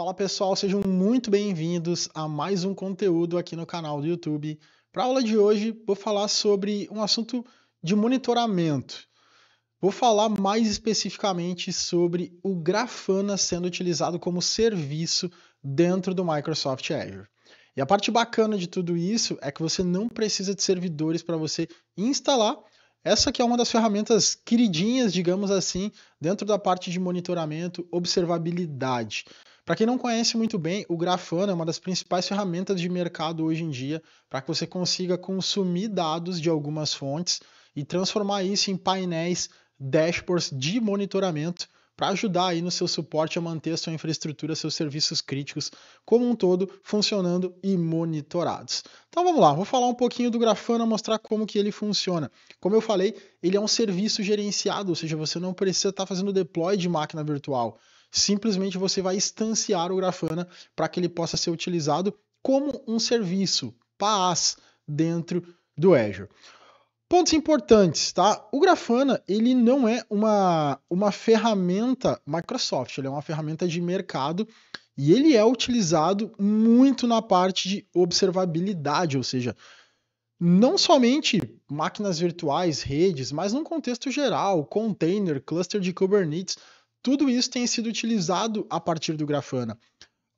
Fala pessoal, sejam muito bem-vindos a mais um conteúdo aqui no canal do YouTube. Para a aula de hoje, vou falar sobre um assunto de monitoramento. Vou falar mais especificamente sobre o Grafana sendo utilizado como serviço dentro do Microsoft Azure. E a parte bacana de tudo isso é que você não precisa de servidores para você instalar. Essa aqui é uma das ferramentas queridinhas, digamos assim, dentro da parte de monitoramento, observabilidade. Para quem não conhece muito bem, o Grafana é uma das principais ferramentas de mercado hoje em dia para que você consiga consumir dados de algumas fontes e transformar isso em painéis, dashboards de monitoramento para ajudar aí no seu suporte a manter a sua infraestrutura, seus serviços críticos como um todo funcionando e monitorados. Então vamos lá, vou falar um pouquinho do Grafana, mostrar como que ele funciona. Como eu falei, ele é um serviço gerenciado, ou seja, você não precisa estar tá fazendo deploy de máquina virtual simplesmente você vai instanciar o Grafana para que ele possa ser utilizado como um serviço PaaS dentro do Azure. Pontos importantes, tá? O Grafana, ele não é uma, uma ferramenta Microsoft, ele é uma ferramenta de mercado e ele é utilizado muito na parte de observabilidade, ou seja, não somente máquinas virtuais, redes, mas num contexto geral, container, cluster de Kubernetes, tudo isso tem sido utilizado a partir do Grafana.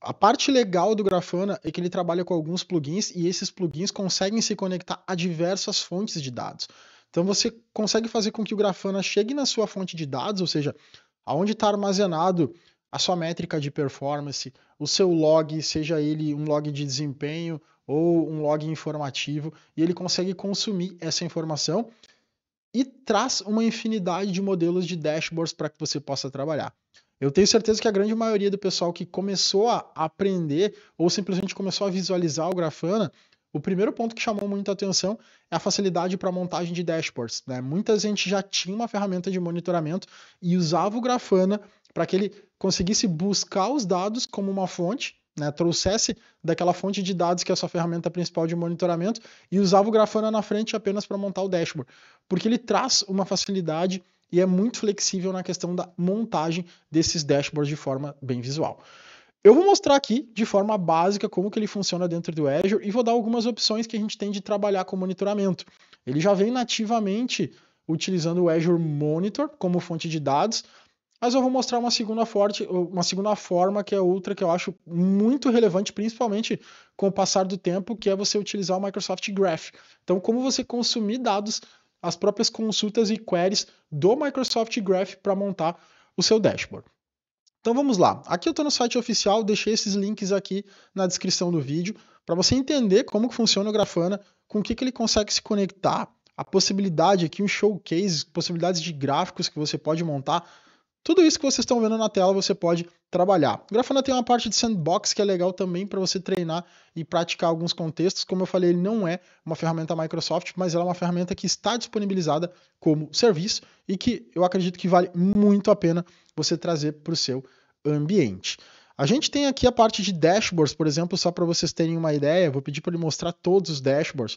A parte legal do Grafana é que ele trabalha com alguns plugins e esses plugins conseguem se conectar a diversas fontes de dados. Então você consegue fazer com que o Grafana chegue na sua fonte de dados, ou seja, aonde está armazenado a sua métrica de performance, o seu log, seja ele um log de desempenho ou um log informativo, e ele consegue consumir essa informação e traz uma infinidade de modelos de dashboards para que você possa trabalhar. Eu tenho certeza que a grande maioria do pessoal que começou a aprender ou simplesmente começou a visualizar o Grafana, o primeiro ponto que chamou muita atenção é a facilidade para montagem de dashboards. Né? Muita gente já tinha uma ferramenta de monitoramento e usava o Grafana para que ele conseguisse buscar os dados como uma fonte né, trouxesse daquela fonte de dados que é a sua ferramenta principal de monitoramento e usava o Grafana na frente apenas para montar o dashboard, porque ele traz uma facilidade e é muito flexível na questão da montagem desses dashboards de forma bem visual. Eu vou mostrar aqui de forma básica como que ele funciona dentro do Azure e vou dar algumas opções que a gente tem de trabalhar com monitoramento. Ele já vem nativamente utilizando o Azure Monitor como fonte de dados, mas eu vou mostrar uma segunda forte, uma segunda forma que é outra que eu acho muito relevante, principalmente com o passar do tempo, que é você utilizar o Microsoft Graph. Então, como você consumir dados, as próprias consultas e queries do Microsoft Graph para montar o seu dashboard. Então vamos lá. Aqui eu estou no site oficial, deixei esses links aqui na descrição do vídeo para você entender como que funciona o Grafana, com o que, que ele consegue se conectar, a possibilidade aqui, um showcase, possibilidades de gráficos que você pode montar tudo isso que vocês estão vendo na tela você pode trabalhar. O Grafana tem uma parte de sandbox que é legal também para você treinar e praticar alguns contextos. Como eu falei, ele não é uma ferramenta Microsoft, mas ela é uma ferramenta que está disponibilizada como serviço e que eu acredito que vale muito a pena você trazer para o seu ambiente. A gente tem aqui a parte de dashboards, por exemplo, só para vocês terem uma ideia, vou pedir para ele mostrar todos os dashboards.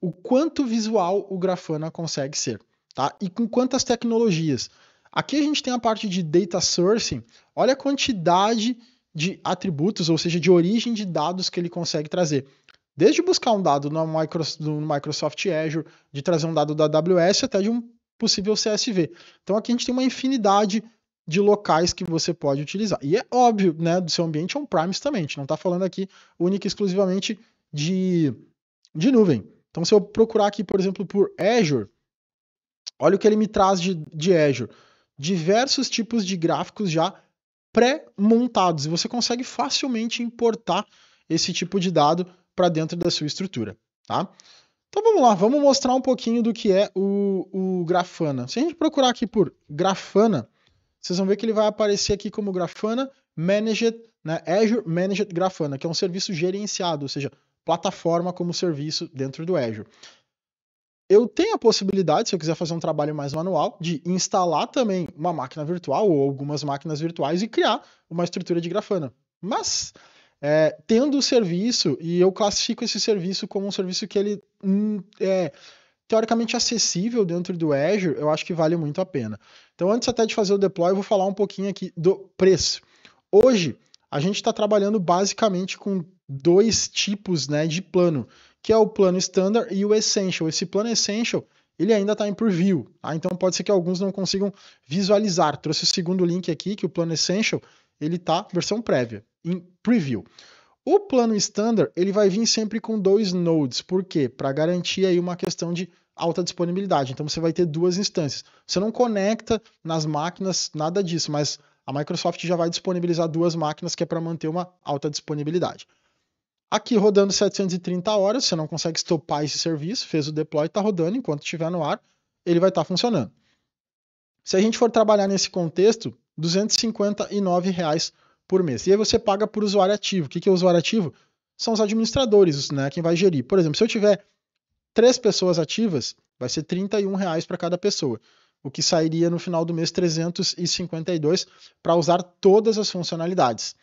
O quanto visual o Grafana consegue ser, tá? E com quantas tecnologias. Aqui a gente tem a parte de data sourcing. Olha a quantidade de atributos, ou seja, de origem de dados que ele consegue trazer. Desde buscar um dado no Microsoft Azure, de trazer um dado da AWS, até de um possível CSV. Então aqui a gente tem uma infinidade de locais que você pode utilizar. E é óbvio, né, do seu ambiente on-premise também. A gente não está falando aqui única e exclusivamente de, de nuvem. Então se eu procurar aqui, por exemplo, por Azure, olha o que ele me traz de, de Azure diversos tipos de gráficos já pré-montados e você consegue facilmente importar esse tipo de dado para dentro da sua estrutura, tá? Então vamos lá, vamos mostrar um pouquinho do que é o, o Grafana. Se a gente procurar aqui por Grafana, vocês vão ver que ele vai aparecer aqui como Grafana Managed, né, Azure Managed Grafana, que é um serviço gerenciado, ou seja, plataforma como serviço dentro do Azure eu tenho a possibilidade, se eu quiser fazer um trabalho mais manual, de instalar também uma máquina virtual ou algumas máquinas virtuais e criar uma estrutura de grafana. Mas, é, tendo o serviço, e eu classifico esse serviço como um serviço que ele hum, é teoricamente acessível dentro do Azure, eu acho que vale muito a pena. Então, antes até de fazer o deploy, eu vou falar um pouquinho aqui do preço. Hoje, a gente está trabalhando basicamente com dois tipos né, de plano que é o plano Standard e o Essential. Esse plano Essential ele ainda está em preview, tá? então pode ser que alguns não consigam visualizar. Trouxe o segundo link aqui, que o plano Essential ele está versão prévia, em preview. O plano Standard ele vai vir sempre com dois nodes, por quê? Para garantir aí uma questão de alta disponibilidade. Então você vai ter duas instâncias. Você não conecta nas máquinas nada disso, mas a Microsoft já vai disponibilizar duas máquinas que é para manter uma alta disponibilidade. Aqui rodando 730 horas, você não consegue estopar esse serviço, fez o deploy, está rodando, enquanto estiver no ar, ele vai estar tá funcionando. Se a gente for trabalhar nesse contexto, R$ 259 reais por mês. E aí você paga por usuário ativo. O que, é o usuário ativo? São os administradores, né, quem vai gerir. Por exemplo, se eu tiver três pessoas ativas, vai ser R$ reais para cada pessoa, o que sairia no final do mês 352 para usar todas as funcionalidades.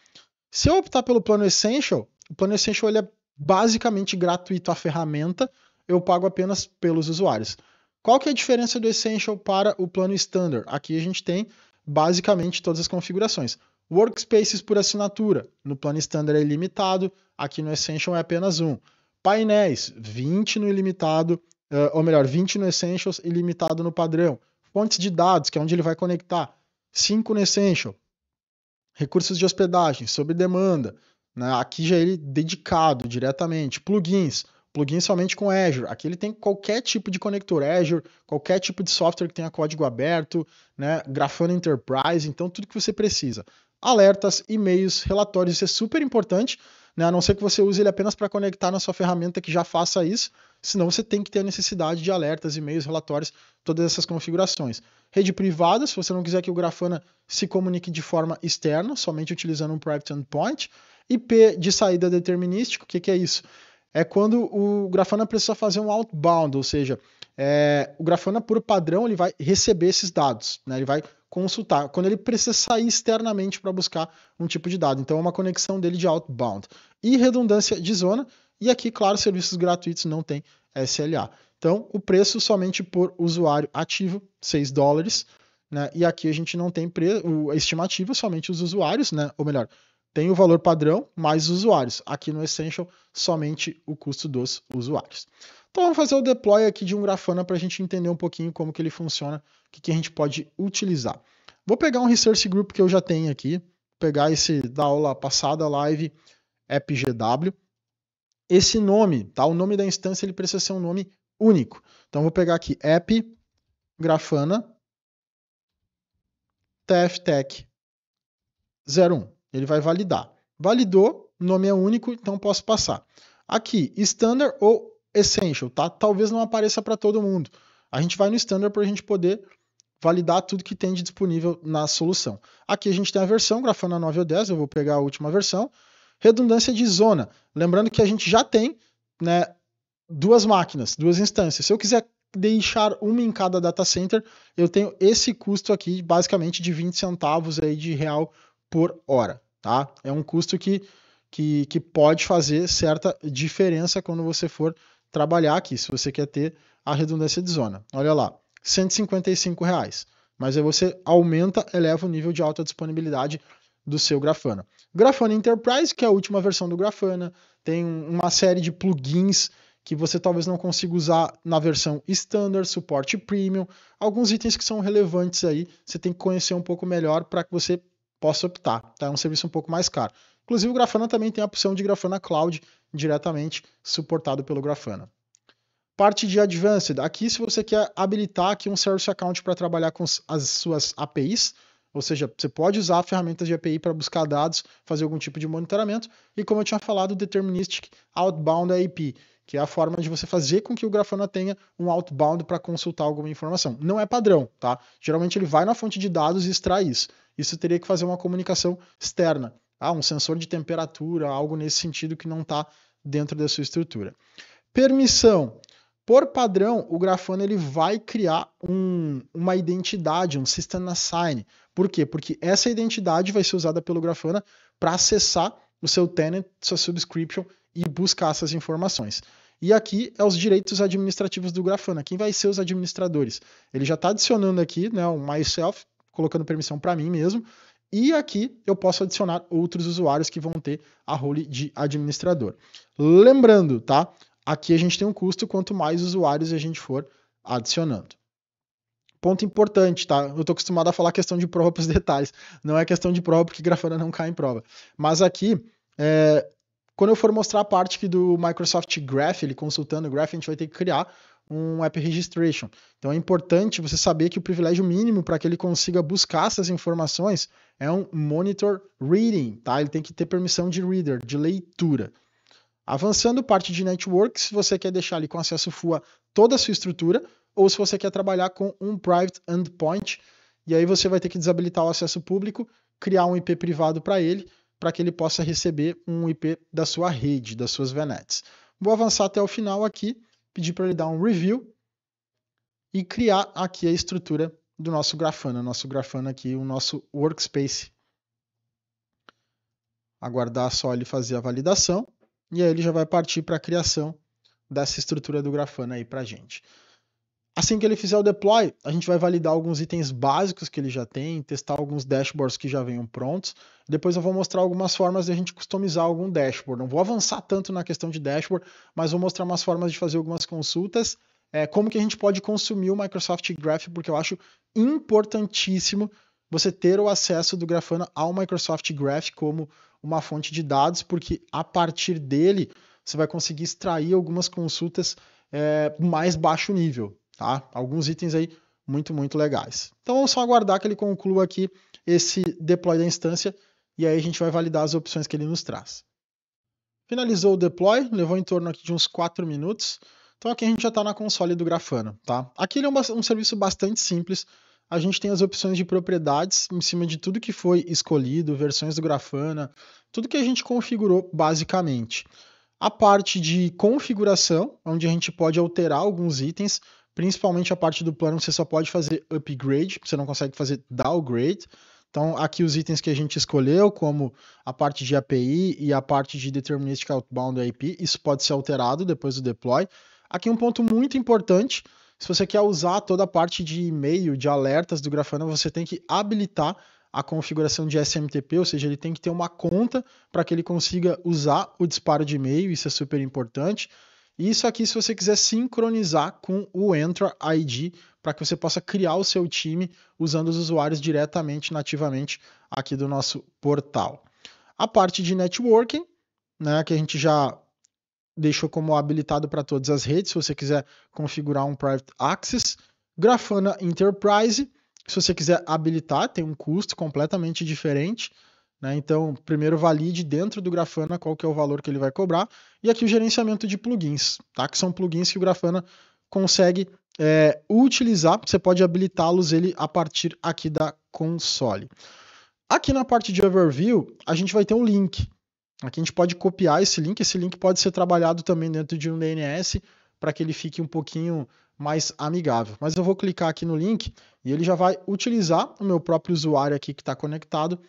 Se eu optar pelo plano Essential, o plano Essential ele é basicamente gratuito a ferramenta, eu pago apenas pelos usuários. Qual que é a diferença do Essential para o plano Standard? Aqui a gente tem basicamente todas as configurações. Workspaces por assinatura, no plano Standard é ilimitado, aqui no Essential é apenas um. Painéis, 20 no ilimitado, eh, ou melhor, 20 no Essentials, ilimitado no padrão. Fontes de dados, que é onde ele vai conectar, 5 no Essential. Recursos de hospedagem, sob demanda, né? Aqui já é ele dedicado diretamente. Plugins, plugin somente com Azure. Aqui ele tem qualquer tipo de conector Azure, qualquer tipo de software que tenha código aberto, né? Grafana Enterprise, então tudo que você precisa. Alertas, e-mails, relatórios, isso é super importante, né? A não ser que você use ele apenas para conectar na sua ferramenta que já faça isso, senão você tem que ter a necessidade de alertas, e-mails, relatórios, todas essas configurações. Rede privada, se você não quiser que o Grafana se comunique de forma externa, somente utilizando um private endpoint, e P de saída determinístico, o que, que é isso? É quando o Grafana precisa fazer um outbound, ou seja, é, o Grafana, por padrão, ele vai receber esses dados, né? ele vai consultar, quando ele precisa sair externamente para buscar um tipo de dado. Então, é uma conexão dele de outbound. E redundância de zona, e aqui, claro, serviços gratuitos não tem SLA. Então, o preço somente por usuário ativo, 6 dólares, né? e aqui a gente não tem pre... a estimativa, somente os usuários, né? ou melhor, tem o valor padrão mais usuários. Aqui no Essential, somente o custo dos usuários. Então vamos fazer o deploy aqui de um Grafana para a gente entender um pouquinho como que ele funciona, o que, que a gente pode utilizar. Vou pegar um Resource Group que eu já tenho aqui, pegar esse da aula passada, live AppGW. Esse nome, tá? O nome da instância ele precisa ser um nome único. Então vou pegar aqui app grafana tftech 01. Ele vai validar. Validou, nome é único, então posso passar. Aqui, Standard ou Essential, tá? Talvez não apareça para todo mundo. A gente vai no Standard para a gente poder validar tudo que tem de disponível na solução. Aqui a gente tem a versão, grafana 9 ou 10, eu vou pegar a última versão. Redundância de zona. Lembrando que a gente já tem né, duas máquinas, duas instâncias. Se eu quiser deixar uma em cada data center, eu tenho esse custo aqui, basicamente de 20 centavos aí de real por hora tá? É um custo que, que, que pode fazer certa diferença quando você for trabalhar aqui, se você quer ter a redundância de zona. Olha lá, 155. Reais, mas aí você aumenta, eleva o nível de alta disponibilidade do seu Grafana. Grafana Enterprise, que é a última versão do Grafana, tem uma série de plugins que você talvez não consiga usar na versão standard, suporte premium, alguns itens que são relevantes aí, você tem que conhecer um pouco melhor para que você Posso optar. Tá? É um serviço um pouco mais caro. Inclusive, o Grafana também tem a opção de Grafana Cloud diretamente suportado pelo Grafana. Parte de Advanced. Aqui, se você quer habilitar aqui um Service Account para trabalhar com as suas APIs, ou seja, você pode usar ferramentas de API para buscar dados, fazer algum tipo de monitoramento, e como eu tinha falado, o Deterministic Outbound API que é a forma de você fazer com que o Grafana tenha um outbound para consultar alguma informação. Não é padrão, tá? Geralmente ele vai na fonte de dados e extrai isso. Isso teria que fazer uma comunicação externa, tá? um sensor de temperatura, algo nesse sentido que não está dentro da sua estrutura. Permissão. Por padrão, o Grafana ele vai criar um, uma identidade, um system assign. Por quê? Porque essa identidade vai ser usada pelo Grafana para acessar o seu tenant, sua subscription e buscar essas informações. E aqui é os direitos administrativos do Grafana. Quem vai ser os administradores? Ele já está adicionando aqui né, o myself, colocando permissão para mim mesmo. E aqui eu posso adicionar outros usuários que vão ter a role de administrador. Lembrando, tá? Aqui a gente tem um custo quanto mais usuários a gente for adicionando. Ponto importante, tá? Eu estou acostumado a falar questão de prova para os detalhes. Não é questão de prova porque Grafana não cai em prova. Mas aqui é, quando eu for mostrar a parte aqui do Microsoft Graph, ele consultando o Graph, a gente vai ter que criar um App Registration. Então é importante você saber que o privilégio mínimo para que ele consiga buscar essas informações é um Monitor Reading, tá? Ele tem que ter permissão de Reader, de leitura. Avançando parte de Network, se você quer deixar ali com acesso full a toda a sua estrutura, ou se você quer trabalhar com um Private Endpoint, e aí você vai ter que desabilitar o acesso público, criar um IP privado para ele, para que ele possa receber um IP da sua rede, das suas VNets. Vou avançar até o final aqui, pedir para ele dar um review e criar aqui a estrutura do nosso Grafana, nosso Grafana aqui, o nosso workspace. Aguardar só ele fazer a validação e aí ele já vai partir para a criação dessa estrutura do Grafana aí para a gente. Assim que ele fizer o deploy, a gente vai validar alguns itens básicos que ele já tem, testar alguns dashboards que já venham prontos. Depois eu vou mostrar algumas formas de a gente customizar algum dashboard. Não vou avançar tanto na questão de dashboard, mas vou mostrar umas formas de fazer algumas consultas, é, como que a gente pode consumir o Microsoft Graph, porque eu acho importantíssimo você ter o acesso do Grafana ao Microsoft Graph como uma fonte de dados, porque a partir dele você vai conseguir extrair algumas consultas é, mais baixo nível tá? Alguns itens aí muito, muito legais. Então vamos só aguardar que ele conclua aqui esse deploy da instância e aí a gente vai validar as opções que ele nos traz. Finalizou o deploy, levou em torno aqui de uns 4 minutos. Então aqui a gente já está na console do Grafana, tá? Aqui ele é um, um serviço bastante simples, a gente tem as opções de propriedades em cima de tudo que foi escolhido, versões do Grafana, tudo que a gente configurou basicamente. A parte de configuração, onde a gente pode alterar alguns itens, principalmente a parte do plano, você só pode fazer upgrade, você não consegue fazer downgrade. Então, aqui os itens que a gente escolheu, como a parte de API e a parte de Deterministic Outbound IP, isso pode ser alterado depois do deploy. Aqui um ponto muito importante, se você quer usar toda a parte de e-mail, de alertas do Grafana, você tem que habilitar a configuração de SMTP, ou seja, ele tem que ter uma conta para que ele consiga usar o disparo de e-mail, isso é super importante. E isso aqui, se você quiser sincronizar com o Entra ID, para que você possa criar o seu time usando os usuários diretamente, nativamente, aqui do nosso portal. A parte de networking, né, que a gente já deixou como habilitado para todas as redes, se você quiser configurar um private access. Grafana Enterprise, se você quiser habilitar, tem um custo completamente diferente. Né? Então, primeiro valide dentro do Grafana qual que é o valor que ele vai cobrar. E aqui o gerenciamento de plugins, tá? que são plugins que o Grafana consegue é, utilizar, você pode habilitá-los ele a partir aqui da console. Aqui na parte de overview, a gente vai ter um link. Aqui a gente pode copiar esse link, esse link pode ser trabalhado também dentro de um DNS para que ele fique um pouquinho mais amigável. Mas eu vou clicar aqui no link e ele já vai utilizar o meu próprio usuário aqui que está conectado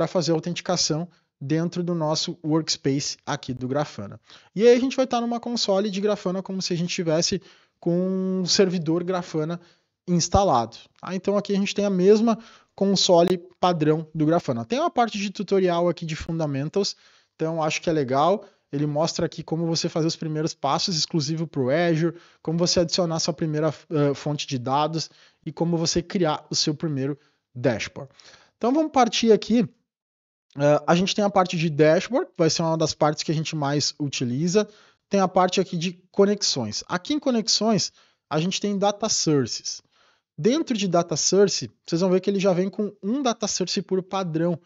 para fazer a autenticação dentro do nosso workspace aqui do Grafana. E aí a gente vai estar numa console de Grafana como se a gente tivesse com um servidor Grafana instalado. Tá? Então aqui a gente tem a mesma console padrão do Grafana. Tem uma parte de tutorial aqui de Fundamentals, então acho que é legal. Ele mostra aqui como você fazer os primeiros passos exclusivo para o Azure, como você adicionar sua primeira uh, fonte de dados e como você criar o seu primeiro dashboard. Então vamos partir aqui Uh, a gente tem a parte de dashboard, vai ser uma das partes que a gente mais utiliza. Tem a parte aqui de conexões. Aqui em conexões, a gente tem data sources. Dentro de data source, vocês vão ver que ele já vem com um data source por padrão,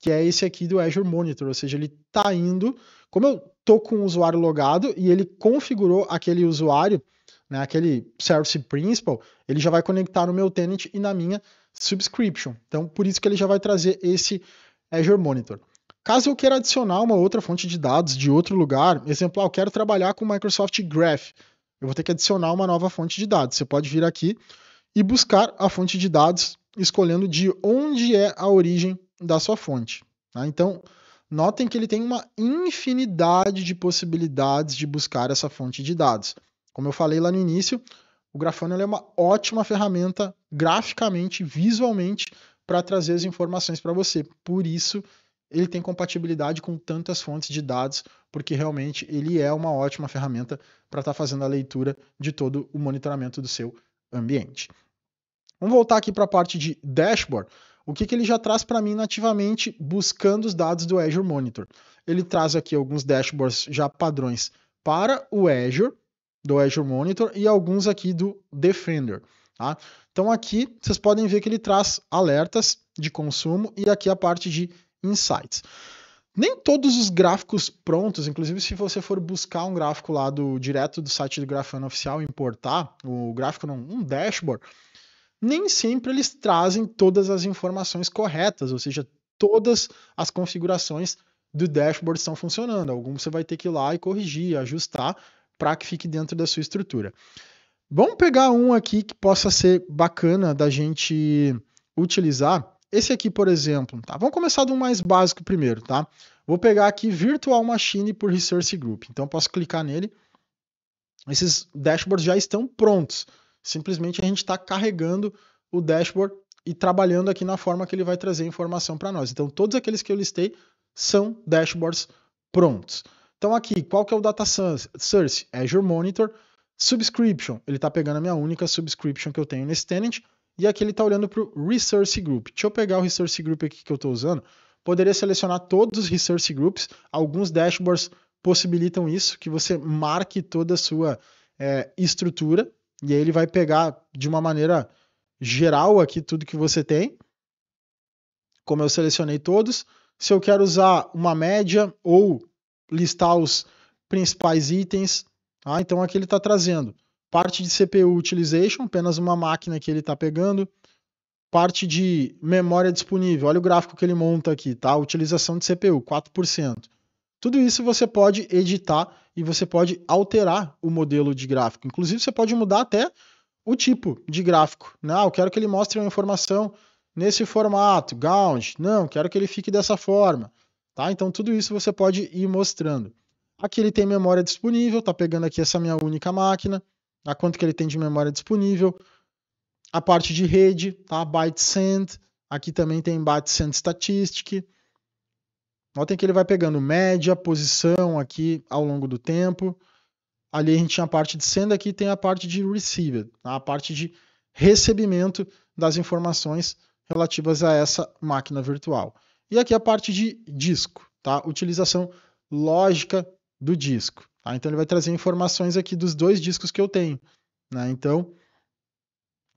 que é esse aqui do Azure Monitor, ou seja, ele está indo, como eu estou com o usuário logado e ele configurou aquele usuário, né, aquele service principal, ele já vai conectar no meu tenant e na minha subscription. Então, por isso que ele já vai trazer esse Azure Monitor. Caso eu queira adicionar uma outra fonte de dados de outro lugar, exemplo, ah, eu quero trabalhar com Microsoft Graph, eu vou ter que adicionar uma nova fonte de dados. Você pode vir aqui e buscar a fonte de dados, escolhendo de onde é a origem da sua fonte. Tá? Então, notem que ele tem uma infinidade de possibilidades de buscar essa fonte de dados. Como eu falei lá no início, o Grafana é uma ótima ferramenta graficamente, visualmente, para trazer as informações para você. Por isso, ele tem compatibilidade com tantas fontes de dados, porque realmente ele é uma ótima ferramenta para estar tá fazendo a leitura de todo o monitoramento do seu ambiente. Vamos voltar aqui para a parte de dashboard. O que, que ele já traz para mim nativamente buscando os dados do Azure Monitor? Ele traz aqui alguns dashboards já padrões para o Azure, do Azure Monitor, e alguns aqui do Defender. Tá? Então aqui vocês podem ver que ele traz alertas de consumo e aqui a parte de insights. Nem todos os gráficos prontos, inclusive se você for buscar um gráfico lá do direto do site do Grafana oficial importar, o gráfico não, um dashboard, nem sempre eles trazem todas as informações corretas, ou seja, todas as configurações do dashboard estão funcionando. Alguns você vai ter que ir lá e corrigir, ajustar para que fique dentro da sua estrutura. Vamos pegar um aqui que possa ser bacana da gente utilizar. Esse aqui, por exemplo, tá? Vamos começar do mais básico primeiro, tá? Vou pegar aqui Virtual Machine por Resource Group. Então, posso clicar nele. Esses dashboards já estão prontos. Simplesmente a gente está carregando o dashboard e trabalhando aqui na forma que ele vai trazer informação para nós. Então, todos aqueles que eu listei são dashboards prontos. Então, aqui, qual que é o Data Source? É Azure Monitor. Subscription, ele está pegando a minha única subscription que eu tenho nesse tenant, e aqui ele está olhando para o Resource Group. Deixa eu pegar o Resource Group aqui que eu estou usando. Poderia selecionar todos os Resource Groups, alguns dashboards possibilitam isso, que você marque toda a sua é, estrutura, e aí ele vai pegar de uma maneira geral aqui tudo que você tem. Como eu selecionei todos, se eu quero usar uma média ou listar os principais itens, Tá? Então aqui ele está trazendo parte de CPU utilization, apenas uma máquina que ele está pegando, parte de memória disponível, olha o gráfico que ele monta aqui, tá? utilização de CPU, 4%. Tudo isso você pode editar e você pode alterar o modelo de gráfico. Inclusive, você pode mudar até o tipo de gráfico. Não, né? ah, eu quero que ele mostre uma informação nesse formato, gauge. Não, quero que ele fique dessa forma. Tá? Então, tudo isso você pode ir mostrando. Aqui ele tem memória disponível, tá pegando aqui essa minha única máquina, a tá? quanto que ele tem de memória disponível. A parte de rede, tá? send, aqui também tem send Statistic. Notem que ele vai pegando média, posição aqui ao longo do tempo. Ali a gente tinha a parte de send, aqui tem a parte de received, tá? a parte de recebimento das informações relativas a essa máquina virtual. E aqui a parte de disco, tá? Utilização lógica do disco. Tá? Então ele vai trazer informações aqui dos dois discos que eu tenho. Né? Então,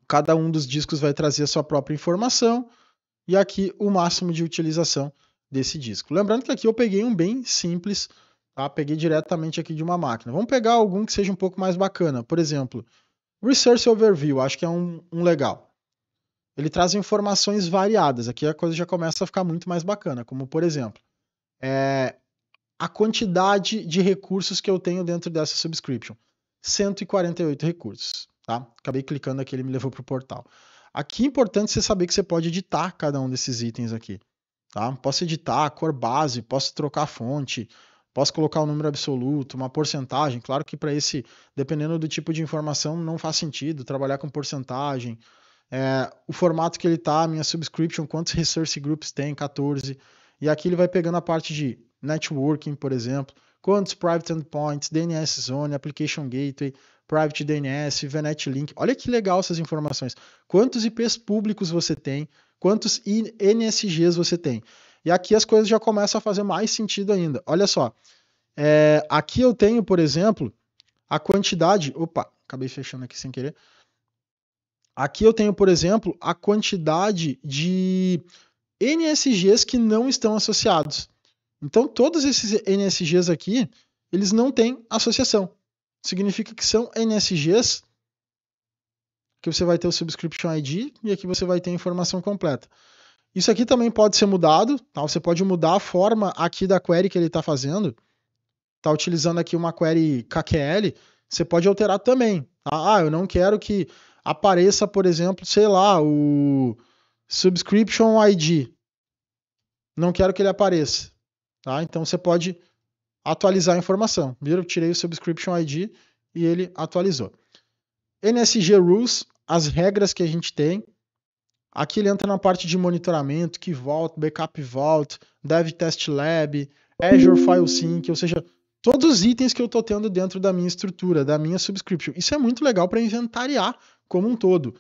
cada um dos discos vai trazer a sua própria informação e aqui o máximo de utilização desse disco. Lembrando que aqui eu peguei um bem simples, tá? peguei diretamente aqui de uma máquina. Vamos pegar algum que seja um pouco mais bacana. Por exemplo, Research Overview, acho que é um, um legal. Ele traz informações variadas. Aqui a coisa já começa a ficar muito mais bacana, como por exemplo, é, a quantidade de recursos que eu tenho dentro dessa subscription. 148 recursos, tá? Acabei clicando aqui, ele me levou para o portal. Aqui é importante você saber que você pode editar cada um desses itens aqui, tá? Posso editar a cor base, posso trocar a fonte, posso colocar o um número absoluto, uma porcentagem. Claro que para esse, dependendo do tipo de informação, não faz sentido trabalhar com porcentagem. É, o formato que ele tá, minha subscription, quantos resource groups tem, 14. E aqui ele vai pegando a parte de networking, por exemplo, quantos private endpoints, DNS Zone, Application Gateway, Private DNS, VNet Link. Olha que legal essas informações. Quantos IPs públicos você tem, quantos NSGs você tem. E aqui as coisas já começam a fazer mais sentido ainda. Olha só. É, aqui eu tenho, por exemplo, a quantidade. Opa, acabei fechando aqui sem querer. Aqui eu tenho, por exemplo, a quantidade de NSGs que não estão associados. Então, todos esses NSGs aqui, eles não têm associação. Significa que são NSGs que você vai ter o subscription ID e aqui você vai ter a informação completa. Isso aqui também pode ser mudado, tá? Você pode mudar a forma aqui da query que ele está fazendo. Está utilizando aqui uma query KQL, você pode alterar também. Tá? Ah, eu não quero que apareça, por exemplo, sei lá, o subscription ID. Não quero que ele apareça. Tá? Então você pode atualizar a informação. Viram? tirei o subscription ID e ele atualizou. NSG Rules, as regras que a gente tem. Aqui ele entra na parte de monitoramento, que vault, backup vault, dev test lab, Azure File Sync, ou seja, todos os itens que eu estou tendo dentro da minha estrutura, da minha subscription. Isso é muito legal para inventariar como um todo.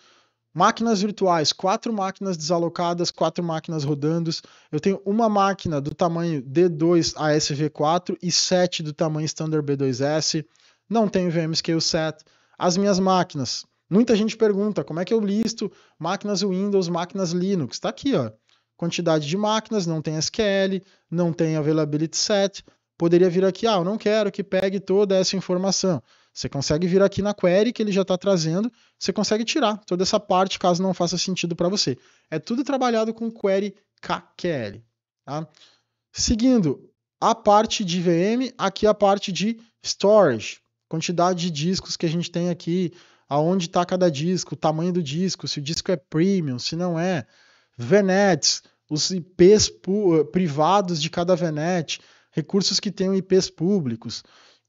Máquinas virtuais, quatro máquinas desalocadas, quatro máquinas rodando. Eu tenho uma máquina do tamanho D2 ASV4 e sete do tamanho Standard B2S. Não tenho VM Scale set. As minhas máquinas. Muita gente pergunta como é que eu listo máquinas Windows, máquinas Linux. Está aqui, ó. Quantidade de máquinas, não tem SQL, não tem availability set poderia vir aqui, ah, eu não quero que pegue toda essa informação. Você consegue vir aqui na query que ele já está trazendo, você consegue tirar toda essa parte caso não faça sentido para você. É tudo trabalhado com query KQL. Tá? Seguindo a parte de VM, aqui a parte de storage, quantidade de discos que a gente tem aqui, aonde está cada disco, o tamanho do disco, se o disco é premium, se não é, VNets, os IPs eh, privados de cada VNet, recursos que tenham IPs públicos.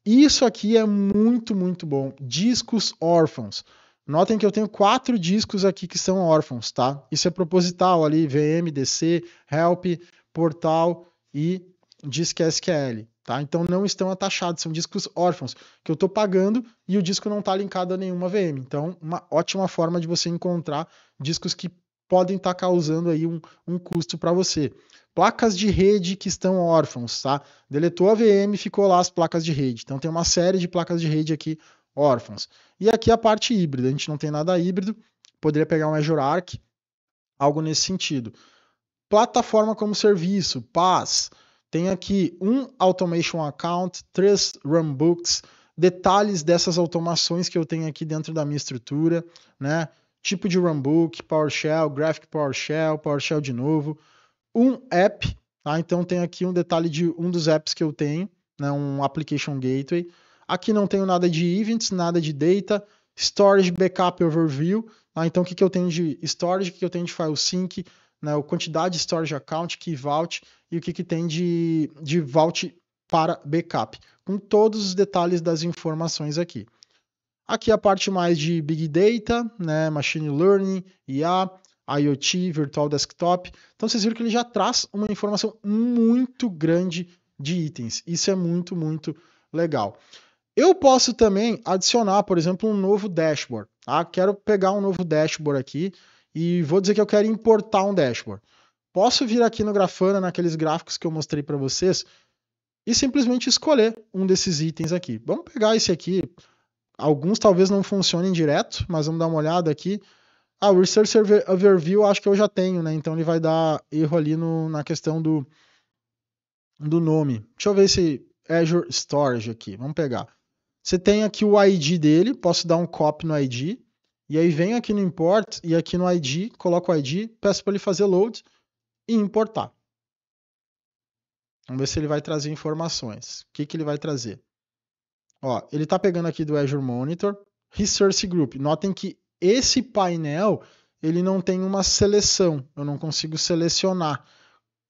Isso aqui é muito, muito bom. Discos órfãos. Notem que eu tenho quatro discos aqui que são órfãos, tá? Isso é proposital ali, VM, DC, Help, Portal e Disque SQL, tá? Então não estão atachados, são discos órfãos, que eu estou pagando e o disco não está linkado a nenhuma VM. Então, uma ótima forma de você encontrar discos que podem estar tá causando aí um, um custo para você placas de rede que estão órfãos, tá? Deletou a VM, ficou lá as placas de rede. Então tem uma série de placas de rede aqui órfãos. E aqui a parte híbrida, a gente não tem nada híbrido, poderia pegar um Azure Arc, algo nesse sentido. Plataforma como serviço, PaaS, tem aqui um Automation Account, três Runbooks, detalhes dessas automações que eu tenho aqui dentro da minha estrutura, né? Tipo de Runbook, PowerShell, Graphic PowerShell, PowerShell de novo, um app, tá? Então tem aqui um detalhe de um dos apps que eu tenho, né? Um application gateway. Aqui não tenho nada de events, nada de data, storage backup overview. Tá? Então o que, que eu tenho de storage, o que, que eu tenho de file sync, né? quantidade de storage account, key vault e o que, que tem de, de vault para backup, com todos os detalhes das informações aqui. Aqui a parte mais de Big Data, né, Machine Learning, IA, IoT, Virtual Desktop. Então vocês viram que ele já traz uma informação muito grande de itens. Isso é muito, muito legal. Eu posso também adicionar, por exemplo, um novo dashboard. Ah, Quero pegar um novo dashboard aqui e vou dizer que eu quero importar um dashboard. Posso vir aqui no Grafana, naqueles gráficos que eu mostrei para vocês, e simplesmente escolher um desses itens aqui. Vamos pegar esse aqui. Alguns talvez não funcionem direto, mas vamos dar uma olhada aqui. Ah, o Research Overview acho que eu já tenho, né? Então ele vai dar erro ali no, na questão do, do nome. Deixa eu ver se é Azure Storage aqui. Vamos pegar. Você tem aqui o ID dele, posso dar um copy no ID. E aí venho aqui no import e aqui no ID, coloco o ID, peço para ele fazer load e importar. Vamos ver se ele vai trazer informações. O que, que ele vai trazer? Ó, ele está pegando aqui do Azure Monitor, Resource Group. Notem que esse painel, ele não tem uma seleção, eu não consigo selecionar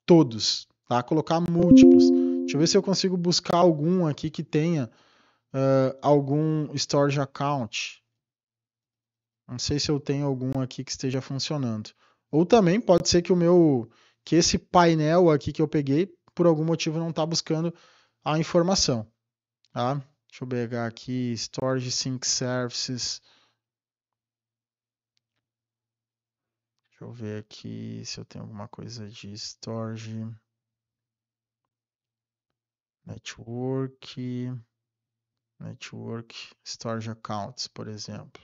todos, tá? Colocar múltiplos. Deixa eu ver se eu consigo buscar algum aqui que tenha uh, algum storage account. Não sei se eu tenho algum aqui que esteja funcionando. Ou também pode ser que o meu que esse painel aqui que eu peguei por algum motivo não está buscando a informação. Tá? Deixa eu pegar aqui Storage Sync Services. Deixa eu ver aqui se eu tenho alguma coisa de storage. Network. Network Storage Accounts, por exemplo.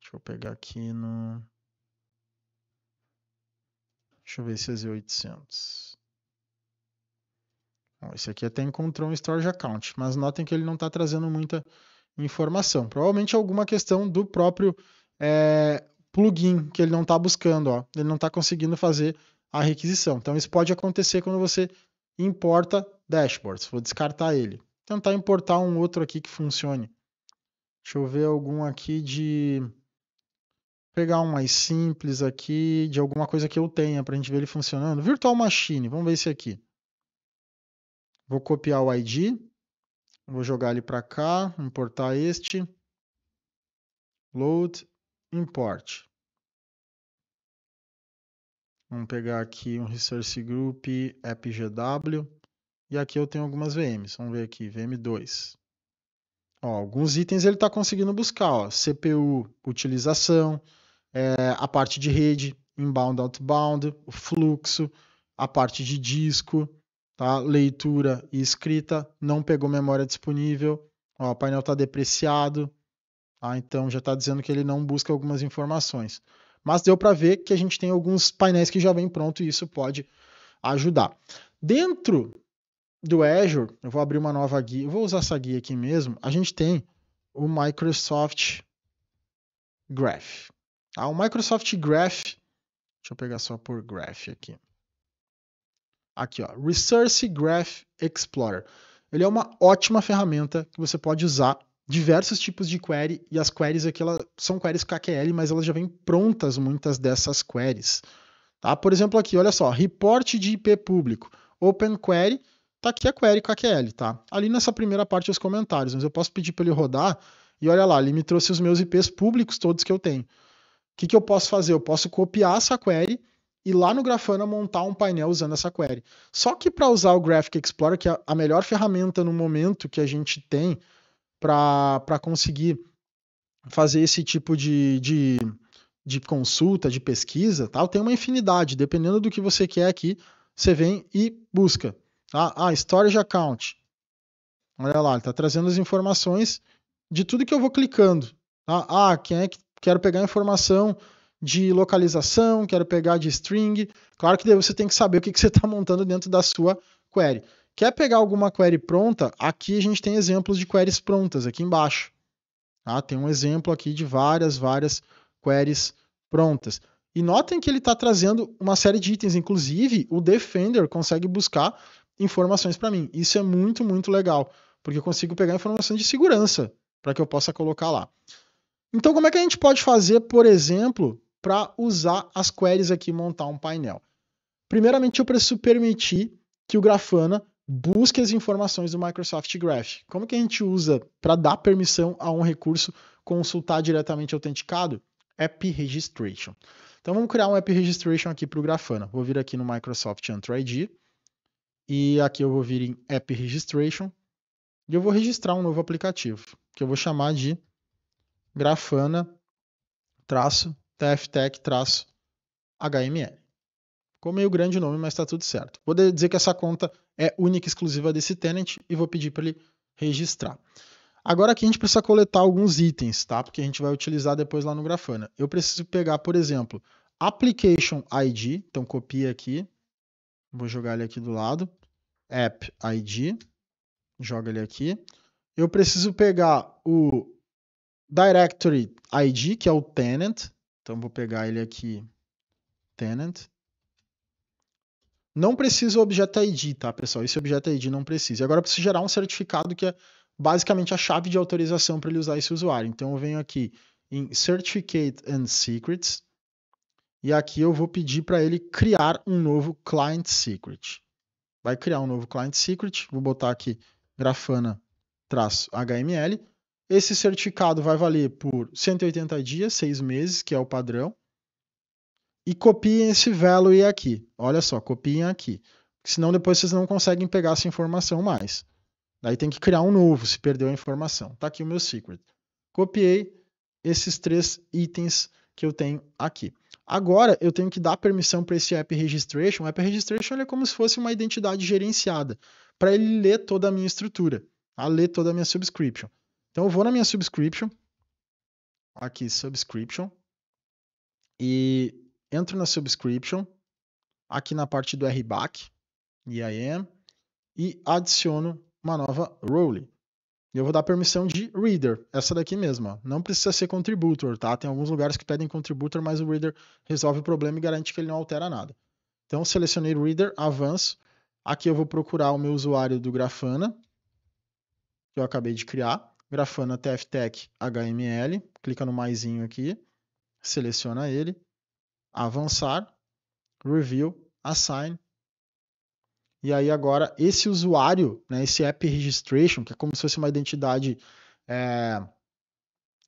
Deixa eu pegar aqui no. Deixa eu ver se é Z800. Bom, esse aqui até encontrou um Storage Account, mas notem que ele não está trazendo muita informação. Provavelmente alguma questão do próprio é, plugin que ele não está buscando, ó, ele não está conseguindo fazer a requisição. Então isso pode acontecer quando você importa dashboards. Vou descartar ele. Tentar importar um outro aqui que funcione. Deixa eu ver algum aqui de pegar um mais simples aqui, de alguma coisa que eu tenha para a gente ver ele funcionando. Virtual Machine, vamos ver esse aqui. Vou copiar o ID, vou jogar ele para cá, importar este, load, import. Vamos pegar aqui um resource group appgw e aqui eu tenho algumas VMs. Vamos ver aqui, VM2. Ó, alguns itens ele está conseguindo buscar, ó, CPU, utilização, é, a parte de rede, inbound, outbound, o fluxo, a parte de disco, tá? leitura e escrita, não pegou memória disponível, ó, o painel está depreciado, ah, então já está dizendo que ele não busca algumas informações. Mas deu para ver que a gente tem alguns painéis que já vem pronto e isso pode ajudar. Dentro do Azure, eu vou abrir uma nova guia, eu vou usar essa guia aqui mesmo. A gente tem o Microsoft Graph. Ah, o Microsoft Graph, deixa eu pegar só por Graph aqui. Aqui, ó, Resource Graph Explorer. Ele é uma ótima ferramenta que você pode usar diversos tipos de query, e as queries aqui elas, são queries KQL, mas elas já vêm prontas muitas dessas queries. Tá? Por exemplo, aqui, olha só, reporte de IP público, open query, tá aqui a query KQL, tá? Ali nessa primeira parte os comentários, mas eu posso pedir para ele rodar e olha lá, ele me trouxe os meus IPs públicos todos que eu tenho. O que, que eu posso fazer? Eu posso copiar essa query e lá no Grafana montar um painel usando essa query. Só que para usar o Graphic Explorer, que é a melhor ferramenta no momento que a gente tem para conseguir fazer esse tipo de, de, de consulta, de pesquisa, tal. Tem uma infinidade, dependendo do que você quer aqui, você vem e busca. Tá? Ah, ah Storage Account. Olha lá, ele está trazendo as informações de tudo que eu vou clicando. Tá? Ah, quem é que quero pegar informação de localização, quero pegar de string. Claro que daí você tem que saber o que, que você está montando dentro da sua query. Quer pegar alguma query pronta? Aqui a gente tem exemplos de queries prontas, aqui embaixo. Tá? Tem um exemplo aqui de várias, várias queries prontas. E notem que ele está trazendo uma série de itens, inclusive o Defender consegue buscar informações para mim. Isso é muito, muito legal, porque eu consigo pegar informação de segurança para que eu possa colocar lá. Então, como é que a gente pode fazer, por exemplo, para usar as queries aqui e montar um painel? Primeiramente, eu preciso permitir que o Grafana busque as informações do Microsoft Graph. Como que a gente usa para dar permissão a um recurso consultar diretamente autenticado? App Registration. Então vamos criar um App Registration aqui para o Grafana. Vou vir aqui no Microsoft Entra e aqui eu vou vir em App Registration e eu vou registrar um novo aplicativo que eu vou chamar de Grafana traço tftech traço HML. Ficou meio grande o nome, mas está tudo certo. Vou dizer que essa conta é única e exclusiva desse tenant e vou pedir para ele registrar. Agora aqui a gente precisa coletar alguns itens, tá? Porque a gente vai utilizar depois lá no Grafana. Eu preciso pegar, por exemplo, Application ID, então copia aqui, vou jogar ele aqui do lado, App ID, joga ele aqui. Eu preciso pegar o Directory ID, que é o tenant, então vou pegar ele aqui, tenant. Não precisa o objeto ID, tá, pessoal? Esse objeto ID não precisa. E agora eu preciso gerar um certificado que é basicamente a chave de autorização para ele usar esse usuário. Então eu venho aqui em Certificate and Secrets e aqui eu vou pedir para ele criar um novo Client Secret. Vai criar um novo Client Secret, vou botar aqui grafana-html. Esse certificado vai valer por 180 dias, 6 meses, que é o padrão e copiem esse value aqui. Olha só, copiem aqui. Senão depois vocês não conseguem pegar essa informação mais. Daí tem que criar um novo se perdeu a informação. Está aqui o meu secret. Copiei esses três itens que eu tenho aqui. Agora eu tenho que dar permissão para esse app registration. O app registration é como se fosse uma identidade gerenciada para ele ler toda a minha estrutura, a ler toda a minha subscription. Então eu vou na minha subscription, aqui subscription, e entro na subscription, aqui na parte do RBAC, am, e adiciono uma nova role. Eu vou dar permissão de reader, essa daqui mesmo. Ó. Não precisa ser contributor, tá? Tem alguns lugares que pedem contributor, mas o reader resolve o problema e garante que ele não altera nada. Então, selecionei reader, avanço. Aqui eu vou procurar o meu usuário do Grafana, que eu acabei de criar. Grafana TFTech HML. Clica no maisinho aqui, seleciona ele, avançar, review, assign. E aí agora esse usuário, né, esse app registration, que é como se fosse uma identidade é,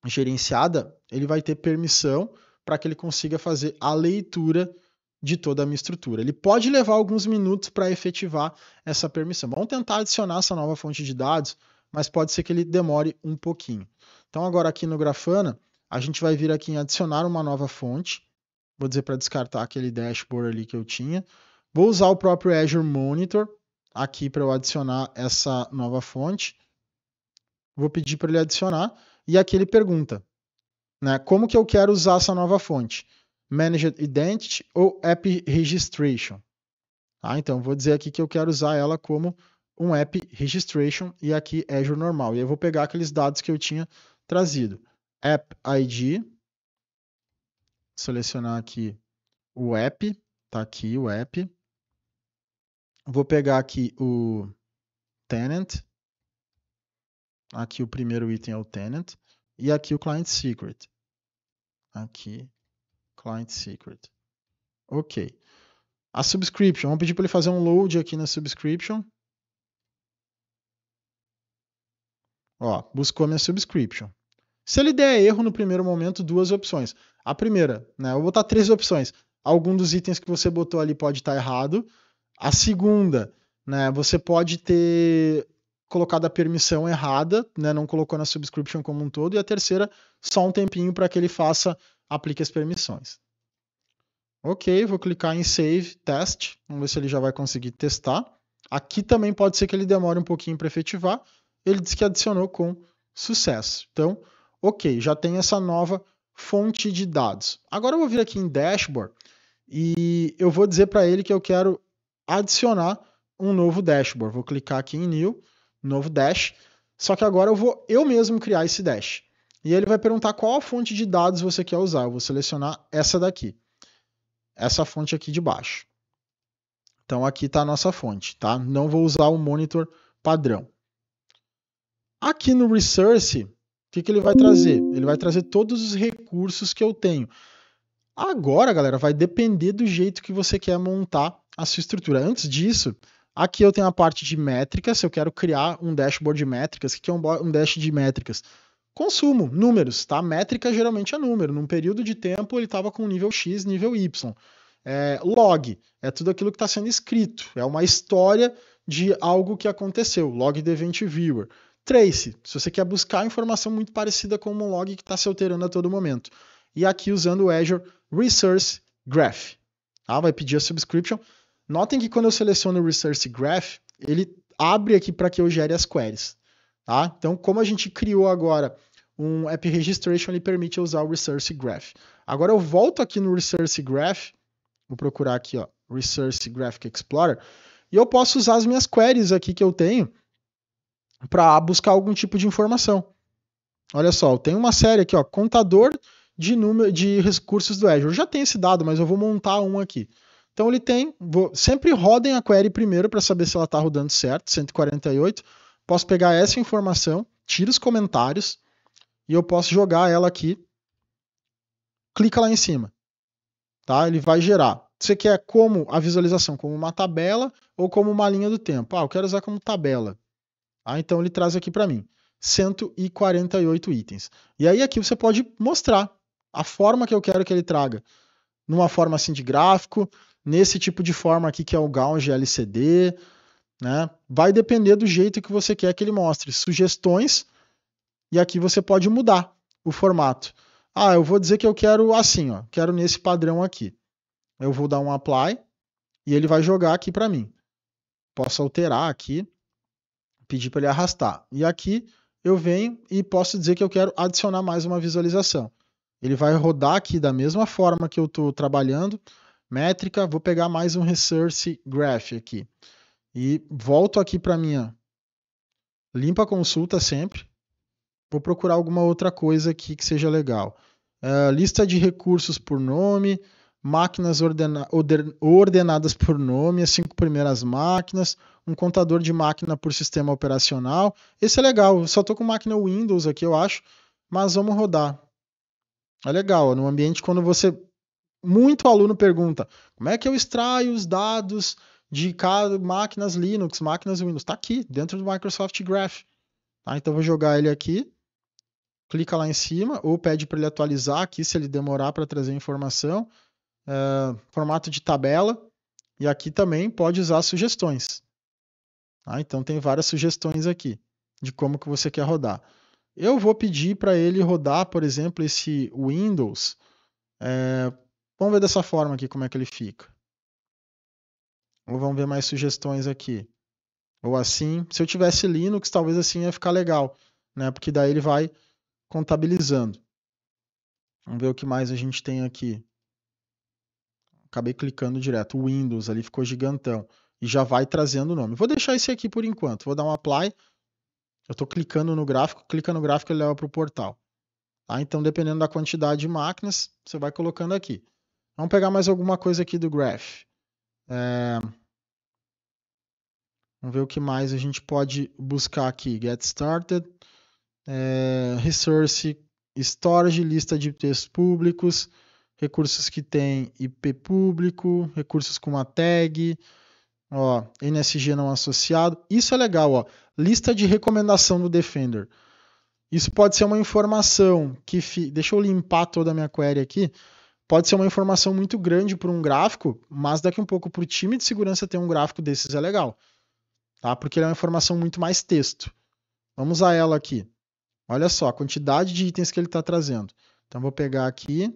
gerenciada, ele vai ter permissão para que ele consiga fazer a leitura de toda a minha estrutura. Ele pode levar alguns minutos para efetivar essa permissão. Vamos tentar adicionar essa nova fonte de dados, mas pode ser que ele demore um pouquinho. Então agora aqui no Grafana, a gente vai vir aqui em adicionar uma nova fonte Vou dizer para descartar aquele dashboard ali que eu tinha. Vou usar o próprio Azure Monitor aqui para eu adicionar essa nova fonte. Vou pedir para ele adicionar e aqui ele pergunta, né, como que eu quero usar essa nova fonte? Managed Identity ou App Registration? Ah, então vou dizer aqui que eu quero usar ela como um App Registration e aqui Azure normal. E eu vou pegar aqueles dados que eu tinha trazido. App ID selecionar aqui o app, tá aqui o app. Vou pegar aqui o tenant. Aqui o primeiro item é o tenant e aqui o client secret. Aqui client secret. OK. A subscription, vamos pedir para ele fazer um load aqui na subscription. Ó, buscou minha subscription. Se ele der erro no primeiro momento, duas opções. A primeira, né? Eu vou botar três opções. Algum dos itens que você botou ali pode estar tá errado. A segunda, né? Você pode ter colocado a permissão errada, né? Não colocou na subscription como um todo. E a terceira, só um tempinho para que ele faça, aplique as permissões. Ok, vou clicar em Save Test. Vamos ver se ele já vai conseguir testar. Aqui também pode ser que ele demore um pouquinho para efetivar. Ele diz que adicionou com sucesso. Então, Ok, já tem essa nova fonte de dados. Agora eu vou vir aqui em Dashboard e eu vou dizer para ele que eu quero adicionar um novo dashboard. Vou clicar aqui em New, novo Dash. Só que agora eu vou eu mesmo criar esse Dash. E ele vai perguntar qual a fonte de dados você quer usar. Eu vou selecionar essa daqui. Essa fonte aqui de baixo. Então aqui está a nossa fonte, tá? Não vou usar o monitor padrão. Aqui no Resource, que, que ele vai trazer? Ele vai trazer todos os recursos que eu tenho. Agora, galera, vai depender do jeito que você quer montar a sua estrutura. Antes disso, aqui eu tenho a parte de métricas. Se Eu quero criar um dashboard de métricas. O que é um dash de métricas? Consumo, números, tá? Métrica geralmente é número. Num período de tempo ele estava com nível X, nível Y. É, log é tudo aquilo que está sendo escrito, é uma história de algo que aconteceu. Log do Event Viewer trace, se você quer buscar informação muito parecida com um log que está se alterando a todo momento. E aqui usando o Azure Resource Graph. Tá? Vai pedir a subscription. Notem que quando eu seleciono o Resource Graph, ele abre aqui para que eu gere as queries. Tá? Então, como a gente criou agora um App Registration, ele permite usar o Resource Graph. Agora eu volto aqui no Resource Graph, vou procurar aqui, ó, Resource Graphic Explorer, e eu posso usar as minhas queries aqui que eu tenho para buscar algum tipo de informação. Olha só, tem uma série aqui, ó, contador de número de recursos do Azure. Eu já tenho esse dado, mas eu vou montar um aqui. Então ele tem, vou, sempre rodem a query primeiro para saber se ela está rodando certo, 148. Posso pegar essa informação, tiro os comentários e eu posso jogar ela aqui. Clica lá em cima. Tá? Ele vai gerar. Você quer é como a visualização, como uma tabela ou como uma linha do tempo? Ah, eu quero usar como tabela. Ah, então ele traz aqui para mim 148 itens. E aí aqui você pode mostrar a forma que eu quero que ele traga. Numa forma assim de gráfico, nesse tipo de forma aqui que é o Gauge LCD, né? Vai depender do jeito que você quer que ele mostre. Sugestões, e aqui você pode mudar o formato. Ah, eu vou dizer que eu quero assim, ó, quero nesse padrão aqui. Eu vou dar um apply e ele vai jogar aqui para mim. Posso alterar aqui pedir para ele arrastar. E aqui eu venho e posso dizer que eu quero adicionar mais uma visualização. Ele vai rodar aqui da mesma forma que eu estou trabalhando, métrica, vou pegar mais um Resource Graph aqui. E volto aqui para minha limpa consulta sempre. Vou procurar alguma outra coisa aqui que seja legal. Uh, lista de recursos por nome, máquinas ordena, ordenadas por nome, as cinco primeiras máquinas, um contador de máquina por sistema operacional. Esse é legal, só estou com máquina Windows aqui, eu acho, mas vamos rodar. É legal, no ambiente quando você... Muito aluno pergunta, como é que eu extraio os dados de cada máquinas Linux, máquinas Windows? Está aqui, dentro do Microsoft Graph. Tá, então vou jogar ele aqui, clica lá em cima, ou pede para ele atualizar aqui se ele demorar para trazer informação formato de tabela. E aqui também pode usar sugestões. Tá? Então tem várias sugestões aqui de como que você quer rodar. Eu vou pedir para ele rodar, por exemplo, esse Windows. É, vamos ver dessa forma aqui como é que ele fica. Ou vamos ver mais sugestões aqui. Ou assim, se eu tivesse Linux, talvez assim ia ficar legal, né? Porque daí ele vai contabilizando. Vamos ver o que mais a gente tem aqui acabei clicando direto. O Windows ali ficou gigantão. E já vai trazendo o nome. Vou deixar esse aqui por enquanto. Vou dar um apply. Eu estou clicando no gráfico. Clica no gráfico e leva para o portal. Tá? Então, dependendo da quantidade de máquinas, você vai colocando aqui. Vamos pegar mais alguma coisa aqui do Graph. É... Vamos ver o que mais a gente pode buscar aqui. Get started. É... Resource, storage, lista de textos públicos recursos que têm IP público, recursos com uma tag, ó, NSG não associado. Isso é legal, ó. Lista de recomendação do Defender. Isso pode ser uma informação que. Fi... Deixa eu limpar toda a minha query aqui. Pode ser uma informação muito grande para um gráfico, mas daqui um pouco para o time de segurança ter um gráfico desses é legal. Tá? Porque ele é uma informação muito mais texto. Vamos a ela aqui. Olha só a quantidade de itens que ele está trazendo. Então vou pegar aqui,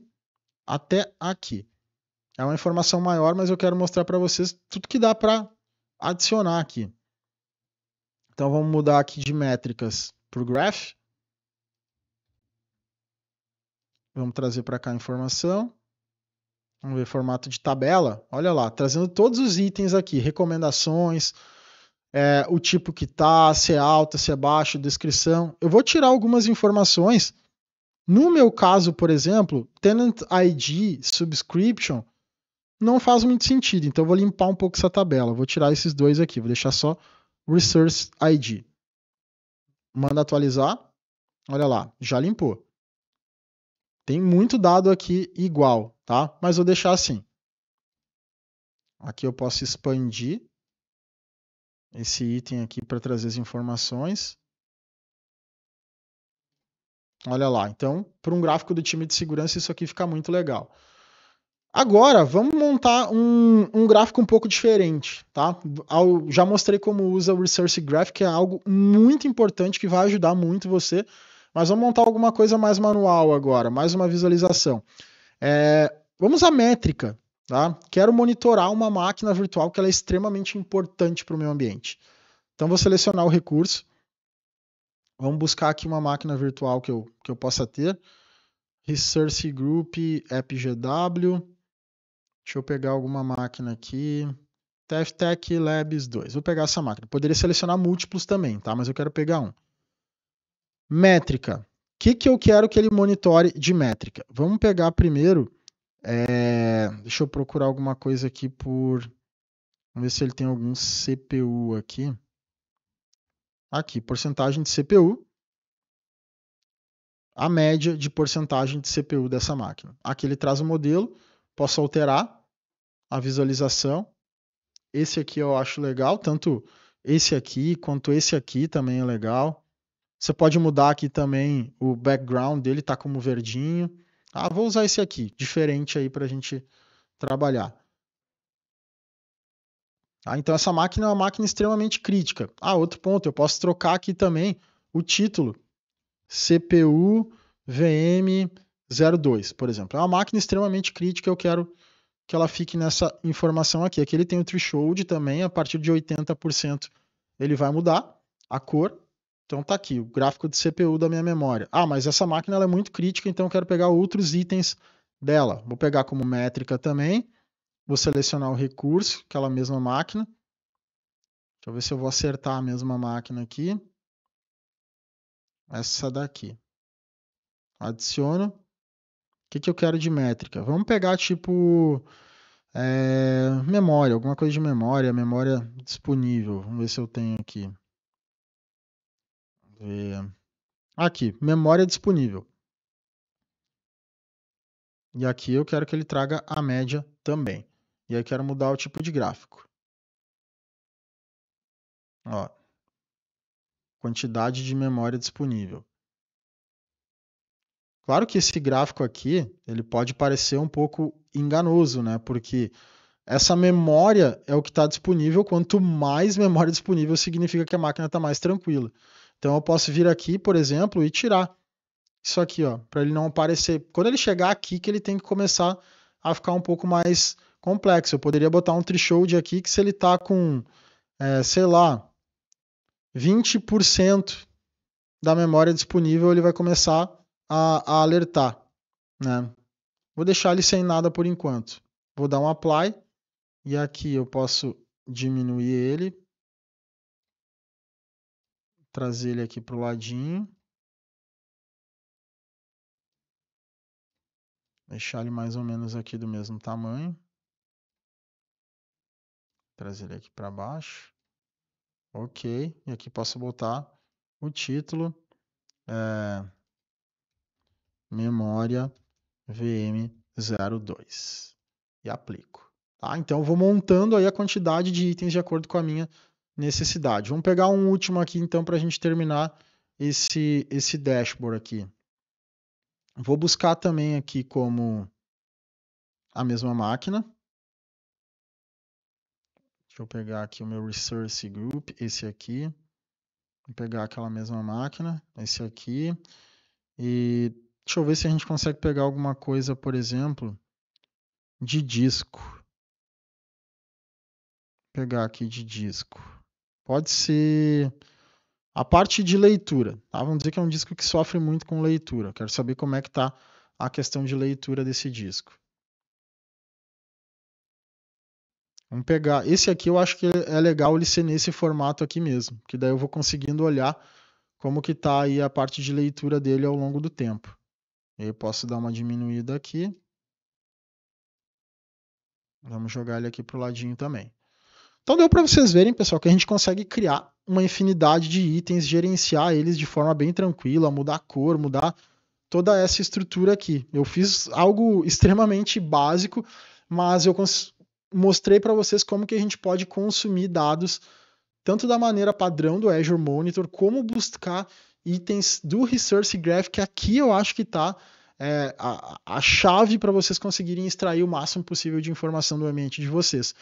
até aqui. É uma informação maior, mas eu quero mostrar para vocês tudo que dá para adicionar aqui. Então vamos mudar aqui de métricas para o graph. Vamos trazer para cá a informação. Vamos ver formato de tabela. Olha lá, trazendo todos os itens aqui, recomendações, é, o tipo que tá, se é alta, se é baixo, descrição. Eu vou tirar algumas informações no meu caso, por exemplo, Tenant ID Subscription não faz muito sentido, então vou limpar um pouco essa tabela. Vou tirar esses dois aqui, vou deixar só Resource ID. Manda atualizar. Olha lá, já limpou. Tem muito dado aqui igual, tá? Mas vou deixar assim. Aqui eu posso expandir esse item aqui para trazer as informações. Olha lá, então, para um gráfico do time de segurança, isso aqui fica muito legal. Agora, vamos montar um, um gráfico um pouco diferente, tá? já mostrei como usa o Resource Graph, que é algo muito importante que vai ajudar muito você, mas vamos montar alguma coisa mais manual agora, mais uma visualização. É, vamos à métrica, tá? Quero monitorar uma máquina virtual que é extremamente importante para o meu ambiente. Então, vou selecionar o recurso, Vamos buscar aqui uma máquina virtual que eu, que eu possa ter. Resource Group AppGW. Deixa eu pegar alguma máquina aqui. TFTech Labs 2. Vou pegar essa máquina. Poderia selecionar múltiplos também, tá? Mas eu quero pegar um. Métrica. O que, que eu quero que ele monitore de métrica? Vamos pegar primeiro. É... Deixa eu procurar alguma coisa aqui por. Vamos ver se ele tem algum CPU aqui aqui porcentagem de CPU, a média de porcentagem de CPU dessa máquina. Aqui ele traz o modelo, posso alterar a visualização. Esse aqui eu acho legal, tanto esse aqui quanto esse aqui também é legal. Você pode mudar aqui também o background dele, tá como verdinho. Ah, vou usar esse aqui, diferente aí para a gente trabalhar. Tá? Então, essa máquina é uma máquina extremamente crítica. Ah, outro ponto, eu posso trocar aqui também o título CPU VM02, por exemplo. É uma máquina extremamente crítica, eu quero que ela fique nessa informação aqui. Aqui ele tem o threshold também, a partir de 80% ele vai mudar a cor. Então tá aqui o gráfico de CPU da minha memória. Ah, mas essa máquina é muito crítica, então eu quero pegar outros itens dela. Vou pegar como métrica também Vou selecionar o recurso, aquela mesma máquina. Deixa eu ver se eu vou acertar a mesma máquina aqui. Essa daqui. Adiciono. O que, que eu quero de métrica? Vamos pegar tipo é, memória, alguma coisa de memória, memória disponível. Vamos ver se eu tenho aqui. Ver. Aqui, memória disponível. E aqui eu quero que ele traga a média também. E aí quero mudar o tipo de gráfico. Ó, quantidade de memória disponível. Claro que esse gráfico aqui, ele pode parecer um pouco enganoso, né? Porque essa memória é o que está disponível. Quanto mais memória disponível, significa que a máquina está mais tranquila. Então eu posso vir aqui, por exemplo, e tirar isso aqui, ó, para ele não aparecer. Quando ele chegar aqui, que ele tem que começar a ficar um pouco mais complexo. Eu poderia botar um threshold aqui que se ele está com, é, sei lá, 20% da memória disponível, ele vai começar a, a alertar. Né? Vou deixar ele sem nada por enquanto. Vou dar um apply e aqui eu posso diminuir ele, trazer ele aqui para o ladinho, deixar ele mais ou menos aqui do mesmo tamanho. Trazer ele aqui para baixo. Ok. E aqui posso botar o título. É, memória VM02. E aplico. Tá? Então, eu vou montando aí a quantidade de itens de acordo com a minha necessidade. Vamos pegar um último aqui, então, para a gente terminar esse, esse dashboard aqui. Vou buscar também aqui como a mesma máquina. Deixa eu pegar aqui o meu Resource Group, esse aqui. Vou pegar aquela mesma máquina, esse aqui. E deixa eu ver se a gente consegue pegar alguma coisa, por exemplo, de disco. Vou pegar aqui de disco. Pode ser a parte de leitura. Tá? Vamos dizer que é um disco que sofre muito com leitura. Quero saber como é que está a questão de leitura desse disco. Vamos pegar. Esse aqui eu acho que é legal ele ser nesse formato aqui mesmo, que daí eu vou conseguindo olhar como que tá aí a parte de leitura dele ao longo do tempo. Eu posso dar uma diminuída aqui. Vamos jogar ele aqui pro ladinho também. Então deu para vocês verem, pessoal, que a gente consegue criar uma infinidade de itens, gerenciar eles de forma bem tranquila, mudar a cor, mudar toda essa estrutura aqui. Eu fiz algo extremamente básico, mas eu consegui mostrei para vocês como que a gente pode consumir dados tanto da maneira padrão do Azure Monitor, como buscar itens do Resource Graph, que aqui eu acho que está é, a, a chave para vocês conseguirem extrair o máximo possível de informação do ambiente de vocês.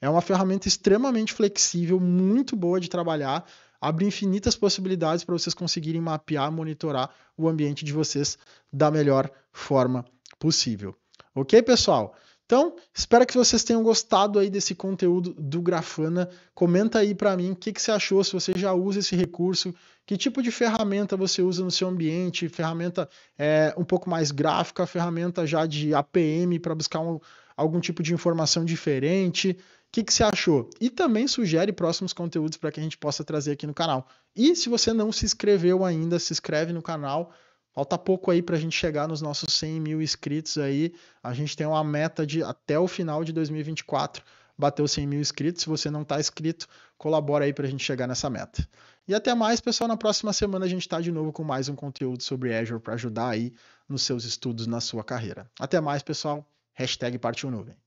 É uma ferramenta extremamente flexível, muito boa de trabalhar, abre infinitas possibilidades para vocês conseguirem mapear, monitorar o ambiente de vocês da melhor forma possível. Ok, pessoal? Então, espero que vocês tenham gostado aí desse conteúdo do Grafana. Comenta aí para mim o que, que você achou, se você já usa esse recurso, que tipo de ferramenta você usa no seu ambiente, ferramenta é, um pouco mais gráfica, ferramenta já de APM para buscar um, algum tipo de informação diferente. O que, que você achou? E também sugere próximos conteúdos para que a gente possa trazer aqui no canal. E se você não se inscreveu ainda, se inscreve no canal, Falta pouco aí para a gente chegar nos nossos 100 mil inscritos aí. A gente tem uma meta de até o final de 2024 bater os 100 mil inscritos. Se você não está inscrito, colabora aí para a gente chegar nessa meta. E até mais, pessoal. Na próxima semana a gente está de novo com mais um conteúdo sobre Azure para ajudar aí nos seus estudos, na sua carreira. Até mais, pessoal. Hashtag Partiu Nuvem.